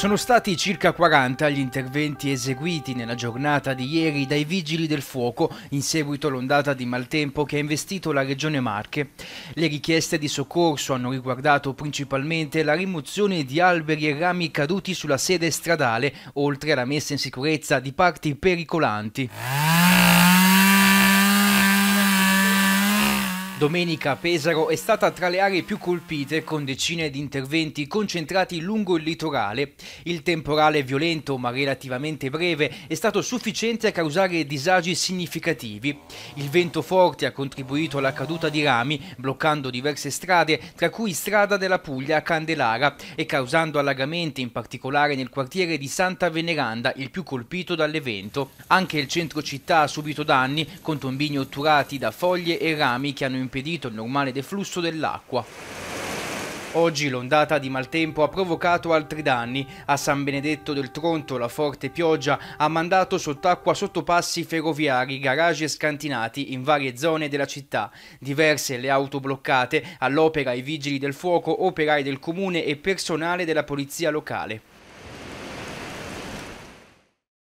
Sono stati circa 40 gli interventi eseguiti nella giornata di ieri dai vigili del fuoco in seguito all'ondata di maltempo che ha investito la regione Marche. Le richieste di soccorso hanno riguardato principalmente la rimozione di alberi e rami caduti sulla sede stradale, oltre alla messa in sicurezza di parti pericolanti. Domenica Pesaro è stata tra le aree più colpite con decine di interventi concentrati lungo il litorale. Il temporale violento ma relativamente breve è stato sufficiente a causare disagi significativi. Il vento forte ha contribuito alla caduta di rami, bloccando diverse strade, tra cui strada della Puglia a Candelara e causando allagamenti in particolare nel quartiere di Santa Veneranda, il più colpito dall'evento. Anche il centro città ha subito danni con tombini otturati da foglie e rami che hanno impedito impedito il normale deflusso dell'acqua. Oggi l'ondata di maltempo ha provocato altri danni. A San Benedetto del Tronto la forte pioggia ha mandato sott'acqua sottopassi ferroviari, garage e scantinati in varie zone della città. Diverse le auto bloccate, all'opera i vigili del fuoco, operai del comune e personale della polizia locale.